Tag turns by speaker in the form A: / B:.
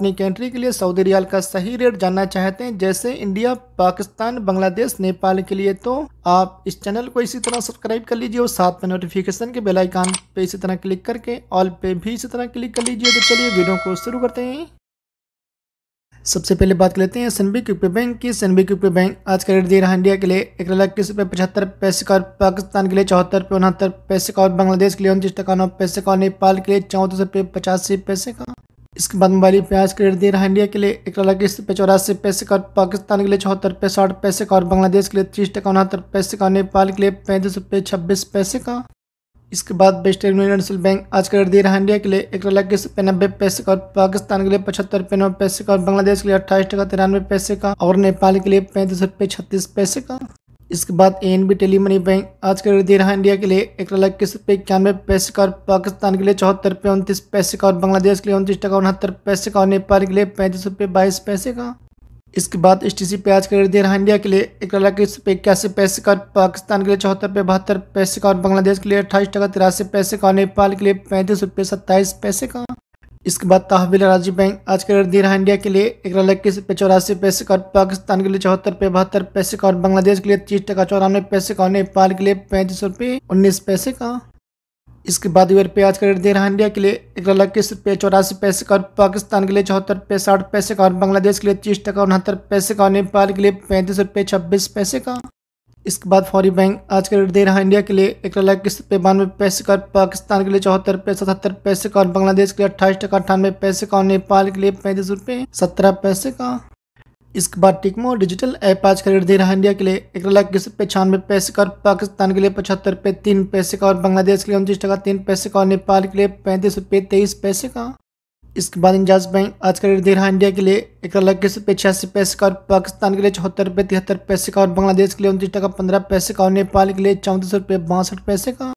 A: अपनी कंट्री के लिए सऊदी रियाल का सही रेट जानना चाहते हैं जैसे इंडिया पाकिस्तान बांग्लादेश नेपाल के लिए तो आप इस चैनल को इसी तरह सब्सक्राइब कर लीजिए और साथ में नोटिफिकेशन के बेल आइकान पे इसी तरह क्लिक करके ऑल पे भी इसी तरह क्लिक कर लीजिए तो चलिए वीडियो को शुरू करते हैं सबसे पहले बात कर लेते हैं सनबी क्यूपे बैंक की सनबी क्यूपे बैंक आज का रेट दे रहा है इंडिया के लिए एक लाख इक्कीस रुपये पचहत्तर पैसे का और पाकिस्तान के लिए चौहत्तर रुपये उनहत्तर पैसे का और बांग्लादेश के लिए उनतीस टका नौ पैसे का और नेपाल के लिए चौंतीस रुपये पचासी पैसे का इसके बाद मोबाइल प्याज के रेट दे रहा है इंडिया के लिए एक डॉलर के रुपये चौरासी पैसे का पाकिस्तान के लिए चौहत्तर रुपये साठ पैसे का और बांग्लादेश के लिए तीस टका उनहत्तर पैसे का नेपाल के लिए पैंतीस रुपये छब्बीस पैसे का इसके बाद बेस्ट यूनिवर्सल बैंक आज का रेट दे रहा है इंडिया के लिए एक डॉलर के रुपये नब्बे पैसे का और पाकिस्तान के लिए पचहत्तर रुपये नौ पैसे का और बांग्लादेश के लिए अट्ठाईस टका तिरानवे पैसे का और नेपाल के लिए पैंतीस रुपये छत्तीस पैसे का इसके बाद A N B tele money bank आज का रेट दे रहा है इंडिया के लिए एक लाख इक्कीस रुपये इक्यानवे पैसे का और पाकिस्तान के लिए चौहत्तर रुपये उनतीस पैसे का और बांग्लादेश के लिए उनतीस टका उनहत्तर पैसे का और नेपाल के लिए पैंतीस रुपये बाईस पैसे का इसके बाद एस टी सी पे आज का रेट दे रहा है इंडिया के लिए एक लाख इक्कीस रुपये इक्यासी पैसे का और पाकिस्तान के लिए चौहत्तर रुपये बहत्तर पैसे का और बांग्लादेश के लिए अट्ठाईस टका तिरासी पैसे का और नेपाल के लिए पैंतीस रुपये सत्ताईस पैसे का इसके बाद तहविल राजीव बैंक आज का रेट दे रहा है इंडिया के लिए एक इक्कीस रुपये चौरासी पैसे का और पाकिस्तान के लिए चौहत्तर रुपये बहत्तर पैसे का और बांग्लादेश के लिए तीस टका चौरानवे पैसे का और नेपाल के लिए पैंतीस रुपये उन्नीस पैसे का इसके बाद यूर पे आज का रेट दे रहा है इंडिया के लिए एक इक्कीस रुपये चौरासी पैसे का और पाकिस्तान के लिए चौहत्तर रुपये साठ पैसे का और बांग्लादेश के लिए तीस टका उनहत्तर पैसे का और नेपाल के लिए पैंतीस रुपये छब्बीस पैसे का इसके बाद फौरी बैंक आज का रेट दे रहा है इंडिया के लिए एक लाख किस्त पे बानवे पैसे का पाकिस्तान के लिए चौहत्तर रुपये सतहत्तर पैसे का और बांग्लादेश के लिए अट्ठाईस टका अट्ठानवे पैसे का और नेपाल के लिए पैंतीस रुपये सत्रह पैसे का इसके बाद टिकमो डिजिटल ऐप आज का रेट दे रहा है इंडिया के लिए एक लाख किस्त पे छियानवे पैसे का और पाकिस्तान के लिए पचहत्तर रुपये तीन पैसे का और बांग्लादेश के लिए उनतीस टका तीन पैसे का और नेपाल के लिए पैंतीस रुपये तेईस पैसे का इसके बाद इंजाज बैंक आज का रेट दे रहा है इंडिया के लिए एक अलग किस रुपये छियासी पैसे का और पाकिस्तान के लिए चौहत्तर रुपये तिहत्तर पैसे का और बांग्लादेश के लिए उनतीस टका पंद्रह पैसे का और नेपाल के लिए चौंतीस रुपये बासठ पैसे का